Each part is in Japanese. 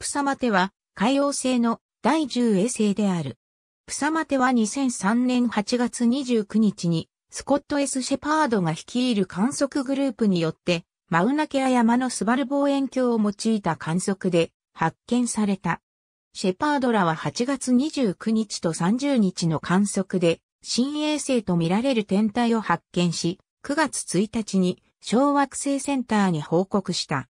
プサマテは海洋星の第10衛星である。プサマテは2003年8月29日にスコット・ S・ シェパードが率いる観測グループによってマウナケア山のスバル望遠鏡を用いた観測で発見された。シェパードらは8月29日と30日の観測で新衛星と見られる天体を発見し、9月1日に小惑星センターに報告した。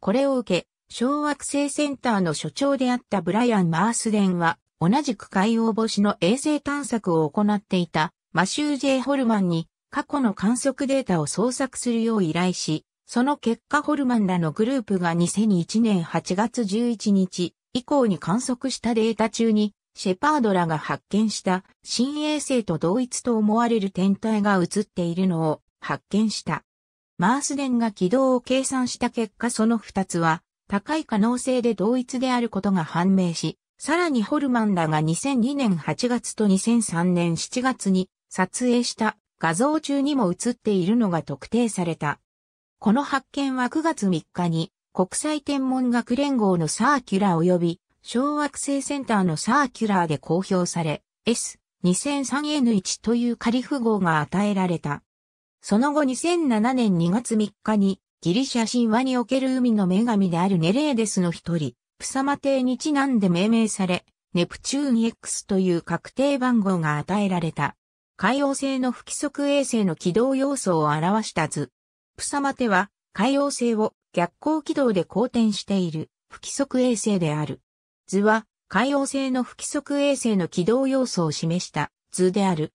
これを受け、小惑星センターの所長であったブライアン・マースデンは、同じく海洋星の衛星探索を行っていたマシュー・ジェイ・ホルマンに過去の観測データを捜索するよう依頼し、その結果ホルマンらのグループが2001年8月11日以降に観測したデータ中に、シェパードらが発見した新衛星と同一と思われる天体が映っているのを発見した。マースデンが軌道を計算した結果その2つは高い可能性で同一であることが判明し、さらにホルマンらが2002年8月と2003年7月に撮影した画像中にも映っているのが特定された。この発見は9月3日に国際天文学連合のサーキュラー及び小惑星センターのサーキュラーで公表され、S2003N1 という仮符号が与えられた。その後2007年2月3日にギリシャ神話における海の女神であるネレーデスの一人、プサマ帝にちなんで命名され、ネプチューン X という確定番号が与えられた。海洋星の不規則衛星の軌道要素を表した図。プサマテは海洋星を逆行軌道で公転している不規則衛星である。図は海洋星の不規則衛星の軌道要素を示した図である。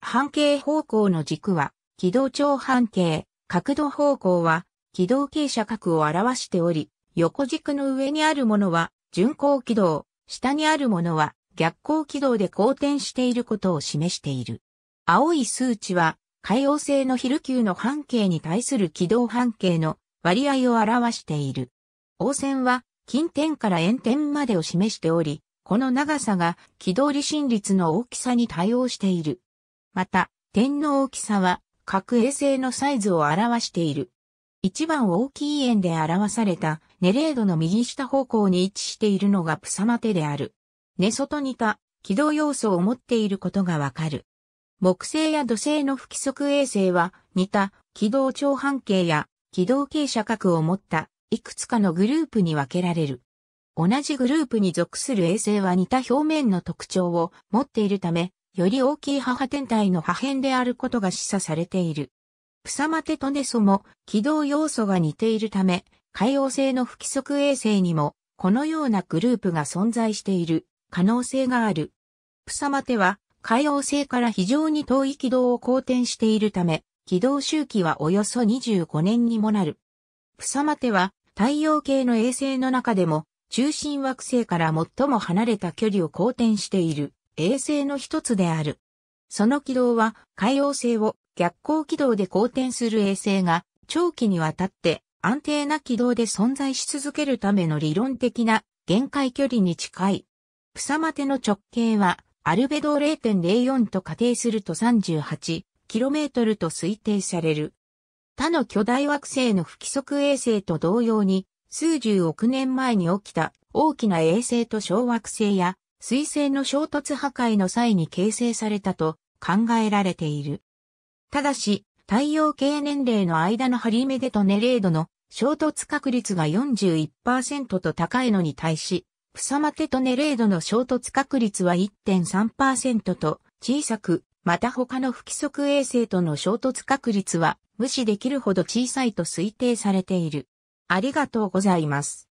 半径方向の軸は軌道長半径、角度方向は軌道傾斜角を表しており、横軸の上にあるものは巡航軌道、下にあるものは逆行軌道で公転していることを示している。青い数値は、海洋性の昼球の半径に対する軌道半径の割合を表している。応線は、近点から円点までを示しており、この長さが軌道離心率の大きさに対応している。また、点の大きさは、各衛星のサイズを表している。一番大きい円で表されたネレードの右下方向に位置しているのがプサマテである。ネソと似た軌道要素を持っていることがわかる。木星や土星の不規則衛星は似た軌道長半径や軌道傾斜角を持ったいくつかのグループに分けられる。同じグループに属する衛星は似た表面の特徴を持っているため、より大きい母天体の破片であることが示唆されている。プサマテトネソも軌道要素が似ているため、海洋性の不規則衛星にもこのようなグループが存在している可能性がある。プサマテは海洋性から非常に遠い軌道を公転しているため、軌道周期はおよそ25年にもなる。プサマテは太陽系の衛星の中でも中心惑星から最も離れた距離を公転している衛星の一つである。その軌道は海洋星を逆光軌道で公転する衛星が長期にわたって安定な軌道で存在し続けるための理論的な限界距離に近い。プサマテの直径はアルベド0.04と仮定すると 38km と推定される。他の巨大惑星の不規則衛星と同様に数十億年前に起きた大きな衛星と小惑星や水星の衝突破壊の際に形成されたと考えられている。ただし、太陽系年齢の間のハリメデとネレードの衝突確率が41%と高いのに対し、プサマテとネレードの衝突確率は1.3%と小さく、また他の不規則衛星との衝突確率は無視できるほど小さいと推定されている。ありがとうございます。